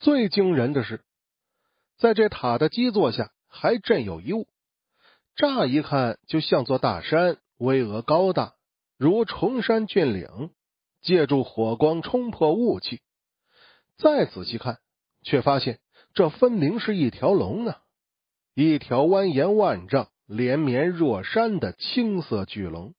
最惊人的是，在这塔的基座下，还镇有一物。乍一看，就像座大山，巍峨高大，如崇山峻岭。借助火光冲破雾气，再仔细看，却发现这分明是一条龙啊！一条蜿蜒万丈、连绵若山的青色巨龙。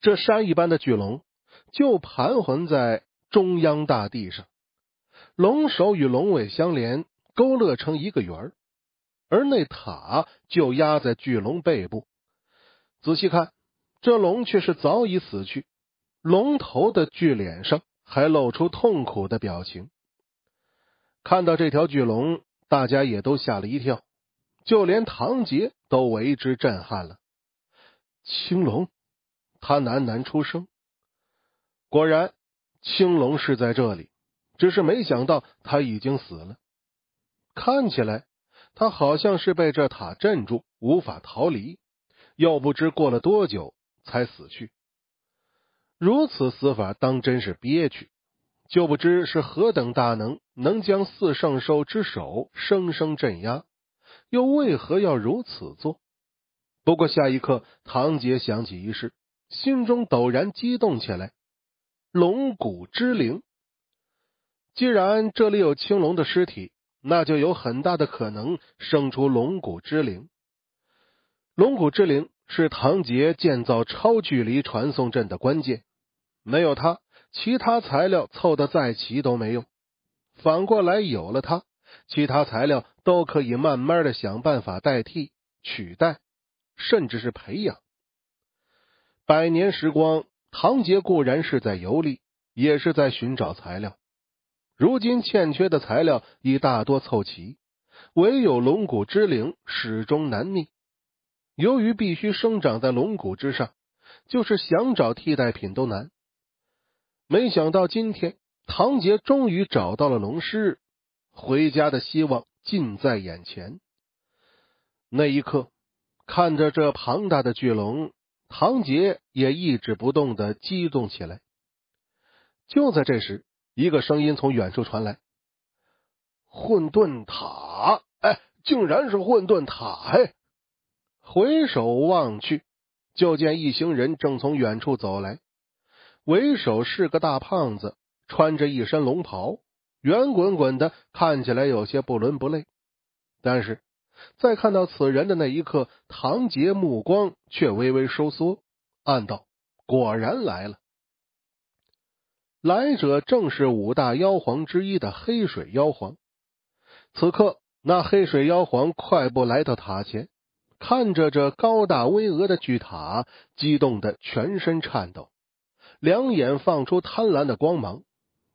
这山一般的巨龙，就盘桓在中央大地上。龙首与龙尾相连，勾勒成一个圆儿，而那塔就压在巨龙背部。仔细看，这龙却是早已死去，龙头的巨脸上还露出痛苦的表情。看到这条巨龙，大家也都吓了一跳，就连唐杰都为之震撼了。青龙，他喃喃出声，果然，青龙是在这里。只是没想到他已经死了，看起来他好像是被这塔镇住，无法逃离。又不知过了多久才死去，如此死法当真是憋屈。就不知是何等大能能将四圣兽之首生生镇压，又为何要如此做？不过下一刻，唐杰想起一事，心中陡然激动起来：龙骨之灵。既然这里有青龙的尸体，那就有很大的可能生出龙骨之灵。龙骨之灵是唐杰建造超距离传送阵的关键，没有它，其他材料凑得再齐都没用。反过来，有了它，其他材料都可以慢慢的想办法代替、取代，甚至是培养。百年时光，唐杰固然是在游历，也是在寻找材料。如今欠缺的材料已大多凑齐，唯有龙骨之灵始终难觅。由于必须生长在龙骨之上，就是想找替代品都难。没想到今天唐杰终于找到了龙师，回家的希望近在眼前。那一刻，看着这庞大的巨龙，唐杰也一制不动的激动起来。就在这时。一个声音从远处传来：“混沌塔，哎，竟然是混沌塔！”回首望去，就见一行人正从远处走来，为首是个大胖子，穿着一身龙袍，圆滚滚的，看起来有些不伦不类。但是，在看到此人的那一刻，唐杰目光却微微收缩，暗道：“果然来了。”来者正是五大妖皇之一的黑水妖皇。此刻，那黑水妖皇快步来到塔前，看着这高大巍峨的巨塔，激动的全身颤抖，两眼放出贪婪的光芒，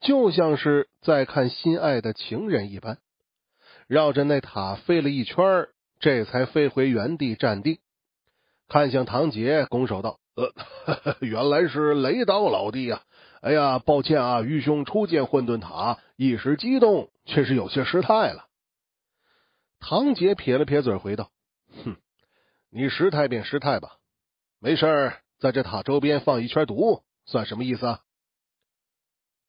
就像是在看心爱的情人一般。绕着那塔飞了一圈，这才飞回原地站定，看向唐杰，拱手道：“呃，原来是雷刀老弟呀。”哎呀，抱歉啊，愚兄初见混沌塔，一时激动，却是有些失态了。唐杰撇了撇嘴，回道：“哼，你失态便失态吧，没事，在这塔周边放一圈毒，算什么意思啊？”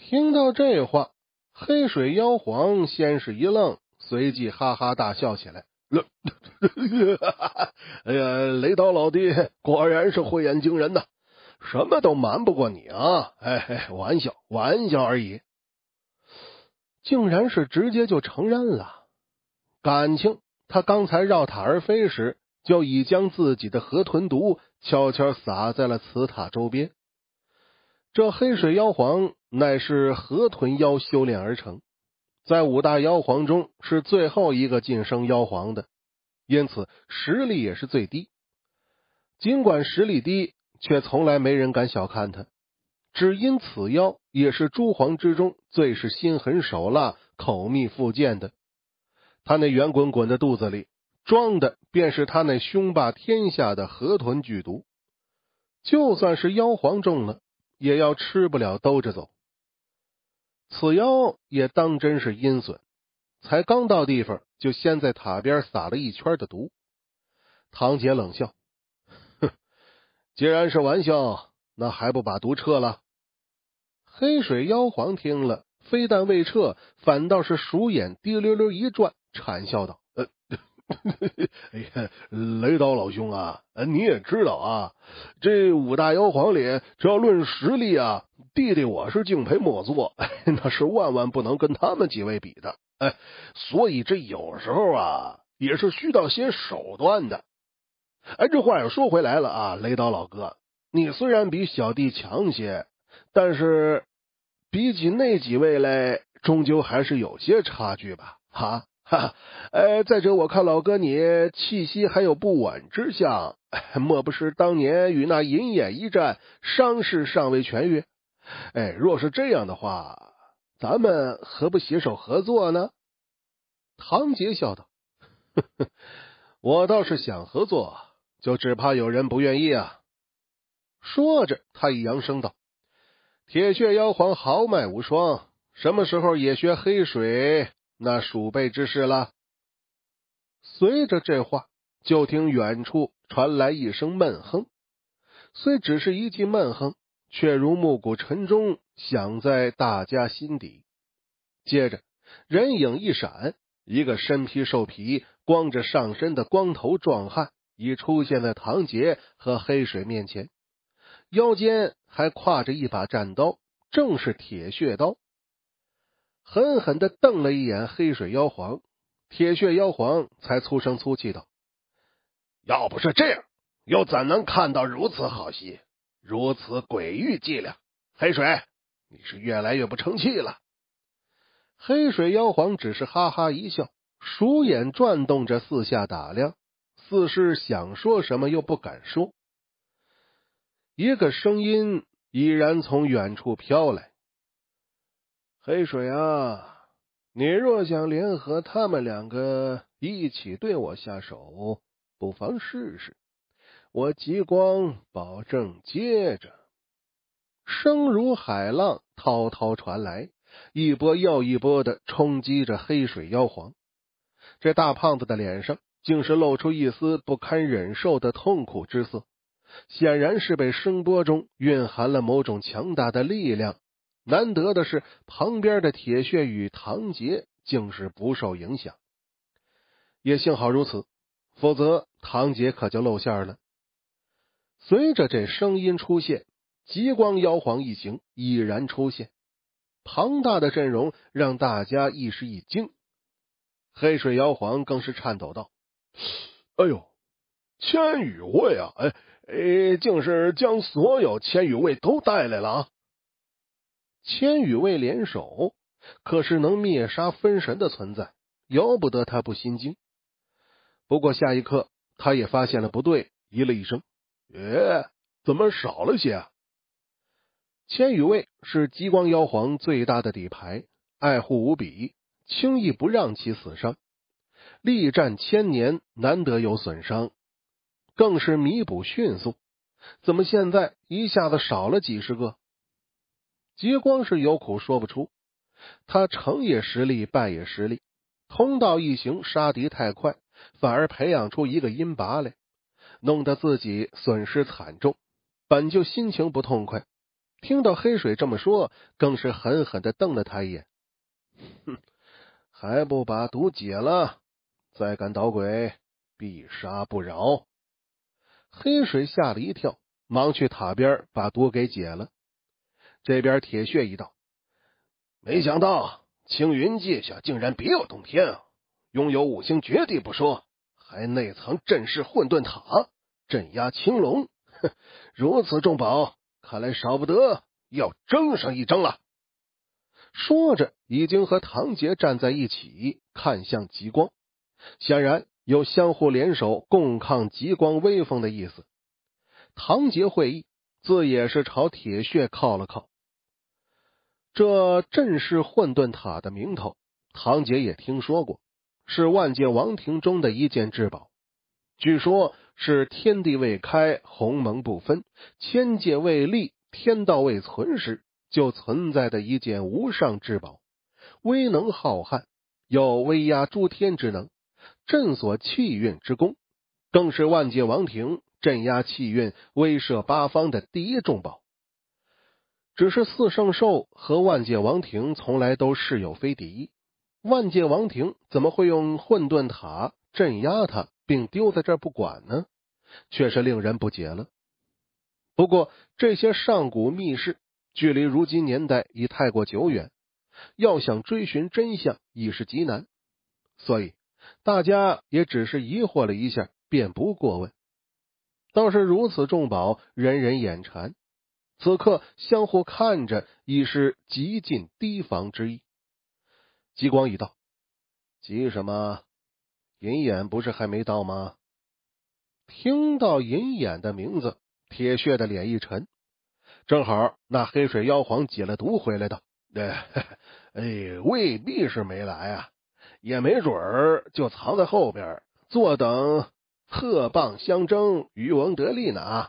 听到这话，黑水妖皇先是一愣，随即哈哈大笑起来。哎呀，雷刀老弟，果然是慧眼惊人呐！什么都瞒不过你啊！哎，玩笑，玩笑而已。竟然是直接就承认了，感情他刚才绕塔而飞时，就已将自己的河豚毒悄悄撒在了此塔周边。这黑水妖皇乃是河豚妖修炼而成，在五大妖皇中是最后一个晋升妖皇的，因此实力也是最低。尽管实力低。却从来没人敢小看他，只因此妖也是诸皇之中最是心狠手辣、口蜜腹剑的。他那圆滚滚的肚子里装的，便是他那凶霸天下的河豚剧毒。就算是妖皇中了，也要吃不了兜着走。此妖也当真是阴损，才刚到地方，就先在塔边撒了一圈的毒。唐杰冷笑。既然是玩笑，那还不把毒撤了？黑水妖皇听了，非但未撤，反倒是鼠眼滴溜溜一转，谄笑道：“ 雷刀老兄啊，你也知道啊，这五大妖皇里，只要论实力啊，弟弟我是敬佩莫做，那是万万不能跟他们几位比的。哎，所以这有时候啊，也是需要些手段的。”哎，这话又说回来了啊！雷刀老哥，你虽然比小弟强些，但是比起那几位来，终究还是有些差距吧？哈，哎，再者，我看老哥你气息还有不稳之象，莫不是当年与那银眼一战，伤势尚未痊愈？哎，若是这样的话，咱们何不携手合作呢？唐杰笑道：“呵呵，我倒是想合作。”就只怕有人不愿意啊！说着，他一扬声道：“铁血妖皇，豪迈无双，什么时候也学黑水那鼠辈之事了？”随着这话，就听远处传来一声闷哼，虽只是一记闷哼，却如暮鼓晨钟，响在大家心底。接着，人影一闪，一个身披兽皮、光着上身的光头壮汉。已出现在唐杰和黑水面前，腰间还挎着一把战刀，正是铁血刀。狠狠的瞪了一眼黑水妖皇，铁血妖皇才粗声粗气道：“要不是这样，又怎能看到如此好戏，如此诡域伎俩？黑水，你是越来越不成器了。”黑水妖皇只是哈哈一笑，鼠眼转动着，四下打量。自是想说什么又不敢说，一个声音已然从远处飘来：“黑水啊，你若想联合他们两个一起对我下手，不妨试试。我极光保证接着。”声如海浪滔滔传来，一波又一波的冲击着黑水妖皇。这大胖子的脸上。竟是露出一丝不堪忍受的痛苦之色，显然是被声波中蕴含了某种强大的力量。难得的是，旁边的铁血与唐杰竟是不受影响，也幸好如此，否则唐杰可就露馅了。随着这声音出现，极光妖皇一行已然出现，庞大的阵容让大家一时一惊，黑水妖皇更是颤抖道。哎呦，千羽卫啊！哎哎，竟是将所有千羽卫都带来了。千羽卫联手，可是能灭杀分神的存在，由不得他不心惊。不过下一刻，他也发现了不对，咦了一声：“哎，怎么少了些？”千羽卫是激光妖皇最大的底牌，爱护无比，轻易不让其死伤。力战千年，难得有损伤，更是弥补迅速。怎么现在一下子少了几十个？极光是有苦说不出。他成也实力，败也实力。通道一行杀敌太快，反而培养出一个阴拔来，弄得自己损失惨重。本就心情不痛快，听到黑水这么说，更是狠狠的瞪了他一眼。哼，还不把毒解了！再敢捣鬼，必杀不饶！黑水吓了一跳，忙去塔边把毒给解了。这边铁血一道，没想到青云界下竟然别有洞天，啊！拥有五星绝地不说，还内藏镇世混沌塔，镇压青龙。哼，如此重宝，看来少不得要争上一争了。说着，已经和唐杰站在一起，看向极光。显然有相互联手共抗极光威风的意思。唐杰会意，自也是朝铁血靠了靠。这阵是混沌塔的名头，唐杰也听说过，是万界王庭中的一件至宝。据说，是天地未开、鸿蒙不分、千界未立、天道未存时就存在的一件无上至宝，威能浩瀚，有威压诸天之能。镇锁气运之功，更是万界王庭镇压气运、威慑八方的第一重宝。只是四圣兽和万界王庭从来都是有非敌，万界王庭怎么会用混沌塔镇压它，并丢在这不管呢？却是令人不解了。不过这些上古密室距离如今年代已太过久远，要想追寻真相已是极难，所以。大家也只是疑惑了一下，便不过问。倒是如此重宝，人人眼馋。此刻相互看着，已是极尽提防之意。极光已到，急什么？银眼不是还没到吗？听到银眼的名字，铁血的脸一沉。正好那黑水妖皇解了毒回来的，哎，未必是没来啊。也没准儿就藏在后边，坐等鹤蚌相争，渔翁得利呢。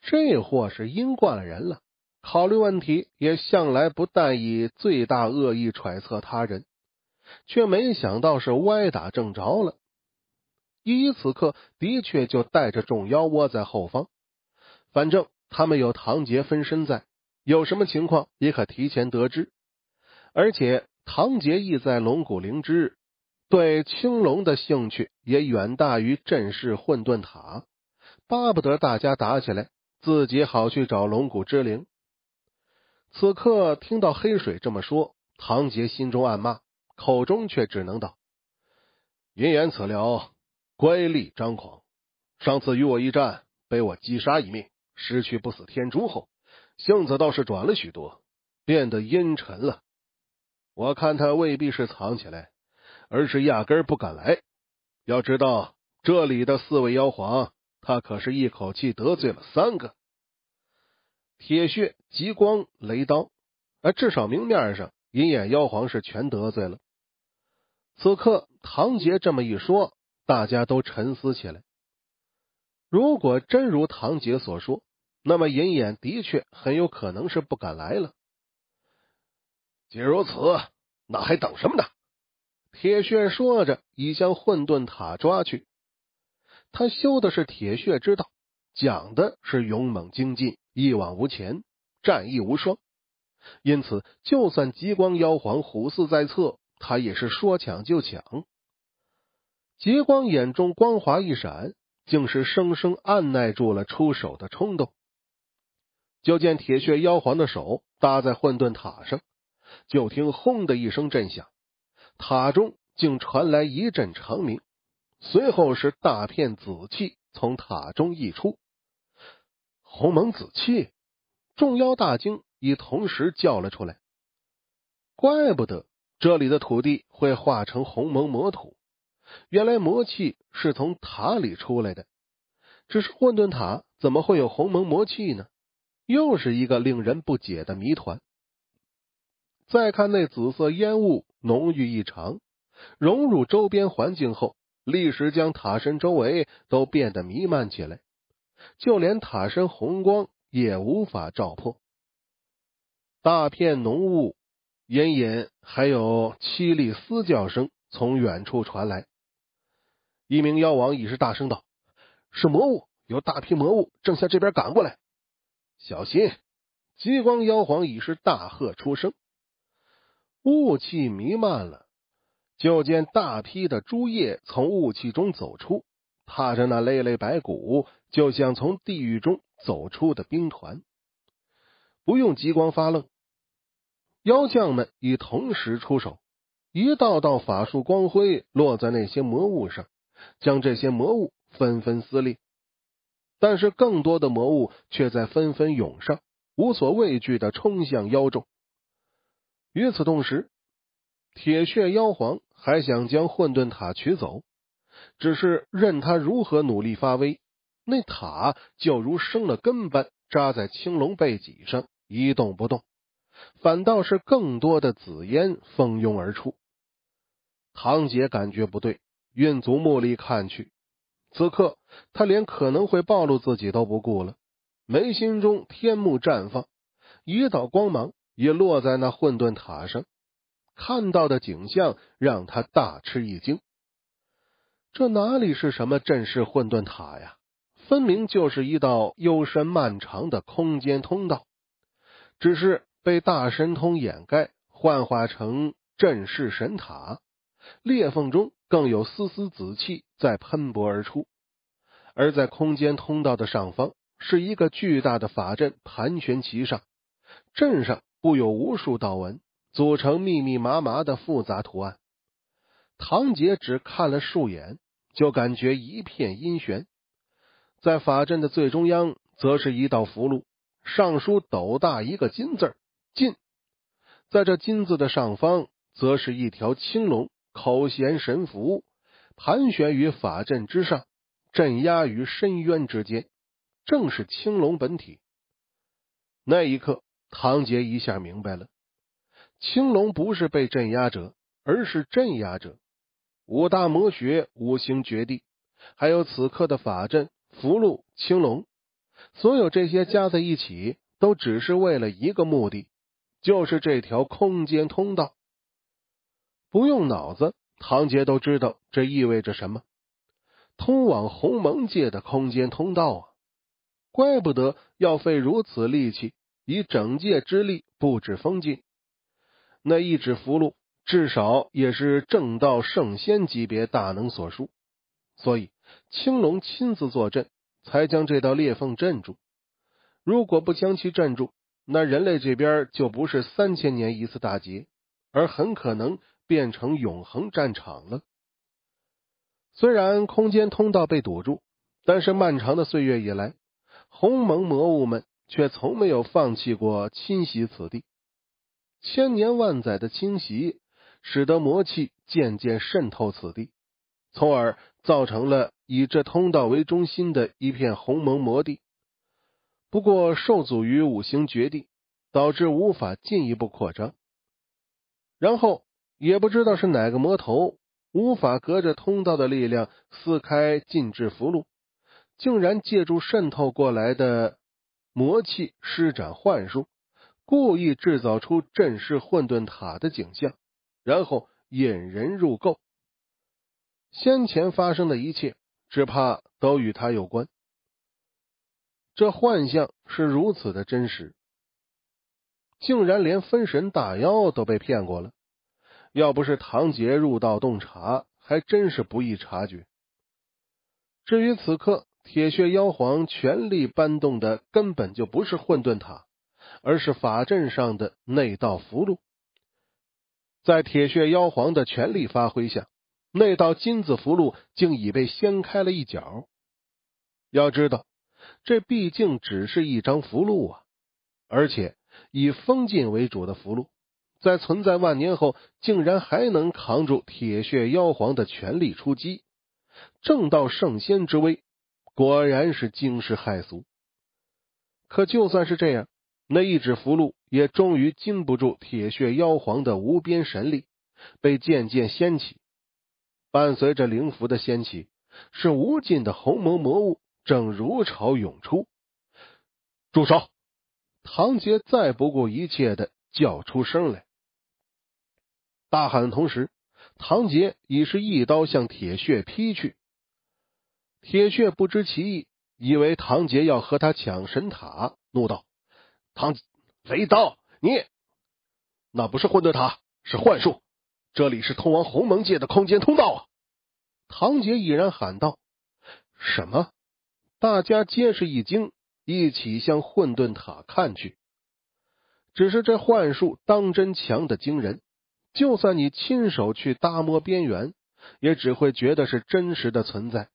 这货是阴惯了人了，考虑问题也向来不但以最大恶意揣测他人，却没想到是歪打正着了。依依此刻的确就带着众妖窝在后方，反正他们有唐杰分身在，有什么情况也可提前得知，而且。唐杰亦在龙骨灵芝，对青龙的兴趣也远大于镇室混沌塔，巴不得大家打起来，自己好去找龙骨之灵。此刻听到黑水这么说，唐杰心中暗骂，口中却只能道：“云岩此撩，乖戾张狂。上次与我一战，被我击杀一命，失去不死天珠后，性子倒是转了许多，变得阴沉了。”我看他未必是藏起来，而是压根不敢来。要知道，这里的四位妖皇，他可是一口气得罪了三个：铁血、极光、雷刀，而至少明面上，银眼妖皇是全得罪了。此刻唐杰这么一说，大家都沉思起来。如果真如唐杰所说，那么银眼的确很有可能是不敢来了。既如此，那还等什么呢？铁血说着，已向混沌塔抓去。他修的是铁血之道，讲的是勇猛精进、一往无前、战意无双。因此，就算极光妖皇虎视在侧，他也是说抢就抢。极光眼中光华一闪，竟是生生按耐住了出手的冲动。就见铁血妖皇的手搭在混沌塔上。就听“轰”的一声震响，塔中竟传来一阵长鸣，随后是大片紫气从塔中溢出。鸿蒙紫气，众妖大惊，已同时叫了出来。怪不得这里的土地会化成鸿蒙魔土，原来魔气是从塔里出来的。只是混沌塔怎么会有鸿蒙魔气呢？又是一个令人不解的谜团。再看那紫色烟雾浓郁异常，融入周边环境后，立时将塔身周围都变得弥漫起来，就连塔身红光也无法照破。大片浓雾，隐隐还有凄厉嘶叫声从远处传来。一名妖王已是大声道：“是魔物，有大批魔物正向这边赶过来，小心！”极光妖皇已是大喝出声。雾气弥漫了，就见大批的株叶从雾气中走出，踏着那累累白骨，就像从地狱中走出的兵团。不用极光发愣，妖将们已同时出手，一道道法术光辉落在那些魔物上，将这些魔物纷纷撕裂。但是更多的魔物却在纷纷涌上，无所畏惧的冲向妖众。与此同时，铁血妖皇还想将混沌塔取走，只是任他如何努力发威，那塔就如生了根般扎在青龙背脊上一动不动。反倒是更多的紫烟蜂拥而出。唐杰感觉不对，运足目力看去，此刻他连可能会暴露自己都不顾了，眉心中天幕绽放一道光芒。也落在那混沌塔上，看到的景象让他大吃一惊。这哪里是什么阵式混沌塔呀？分明就是一道幽深漫长的空间通道，只是被大神通掩盖，幻化成阵式神塔。裂缝中更有丝丝紫气在喷薄而出，而在空间通道的上方，是一个巨大的法阵盘旋其上，阵上。布有无数道纹，组成密密麻麻的复杂图案。唐杰只看了数眼，就感觉一片阴玄。在法阵的最中央，则是一道符箓，上书斗大一个金字“禁”。在这金字的上方，则是一条青龙，口衔神符，盘旋于法阵之上，镇压于深渊之间，正是青龙本体。那一刻。唐杰一下明白了，青龙不是被镇压者，而是镇压者。五大魔学、五行绝地，还有此刻的法阵、符箓、青龙，所有这些加在一起，都只是为了一个目的，就是这条空间通道。不用脑子，唐杰都知道这意味着什么——通往鸿蒙界的空间通道啊！怪不得要费如此力气。以整界之力布置封禁，那一纸符箓至少也是正道圣仙级别大能所书，所以青龙亲自坐镇，才将这道裂缝镇住。如果不将其镇住，那人类这边就不是三千年一次大劫，而很可能变成永恒战场了。虽然空间通道被堵住，但是漫长的岁月以来，鸿蒙魔物们。却从没有放弃过侵袭此地。千年万载的侵袭，使得魔气渐渐渗透此地，从而造成了以这通道为中心的一片鸿蒙魔地。不过受阻于五行绝地，导致无法进一步扩张。然后也不知道是哪个魔头，无法隔着通道的力量撕开禁制符箓，竟然借助渗透过来的。魔气施展幻术，故意制造出阵势混沌塔的景象，然后引人入垢。先前发生的一切，只怕都与他有关。这幻象是如此的真实，竟然连分神大妖都被骗过了。要不是唐杰入道洞察，还真是不易察觉。至于此刻。铁血妖皇全力搬动的，根本就不是混沌塔，而是法阵上的那道符箓。在铁血妖皇的全力发挥下，那道金子符箓竟已被掀开了一角。要知道，这毕竟只是一张符箓啊！而且以封禁为主的符箓，在存在万年后，竟然还能扛住铁血妖皇的全力出击，正道圣仙之威。果然是惊世骇俗，可就算是这样，那一纸符箓也终于禁不住铁血妖皇的无边神力，被渐渐掀起。伴随着灵符的掀起，是无尽的鸿蒙魔物正如潮涌出。住手！唐杰再不顾一切的叫出声来，大喊的同时，唐杰已是一刀向铁血劈去。铁血不知其意，以为唐杰要和他抢神塔，怒道：“唐雷刀，你那不是混沌塔，是幻术！这里是通往鸿蒙界的空间通道。”啊！”唐杰已然喊道：“什么？”大家皆是一惊，一起向混沌塔看去。只是这幻术当真强的惊人，就算你亲手去搭摸边缘，也只会觉得是真实的存在。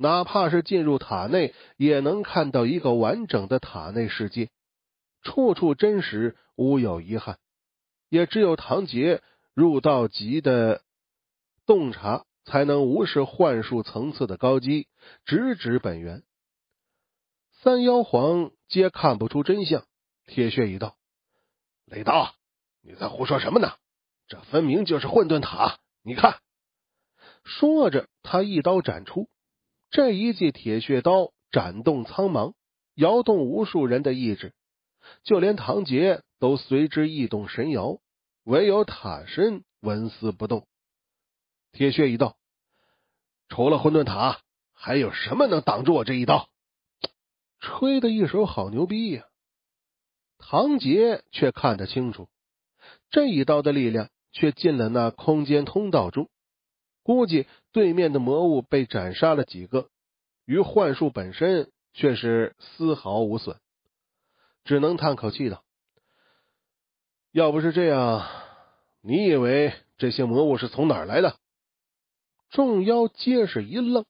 哪怕是进入塔内，也能看到一个完整的塔内世界，处处真实，无有遗憾。也只有唐杰入道级的洞察，才能无视幻术层次的高低，直指本源。三妖皇皆看不出真相。铁血一道，雷刀，你在胡说什么呢？这分明就是混沌塔！你看，说着，他一刀斩出。这一记铁血刀斩动苍茫，摇动无数人的意志，就连唐杰都随之异动神摇，唯有塔身纹丝不动。铁血一道，除了混沌塔，还有什么能挡住我这一刀？吹的一手好牛逼呀！唐杰却看得清楚，这一刀的力量却进了那空间通道中。估计对面的魔物被斩杀了几个，于幻术本身却是丝毫无损，只能叹口气道：“要不是这样，你以为这些魔物是从哪儿来的？”众妖皆是一愣。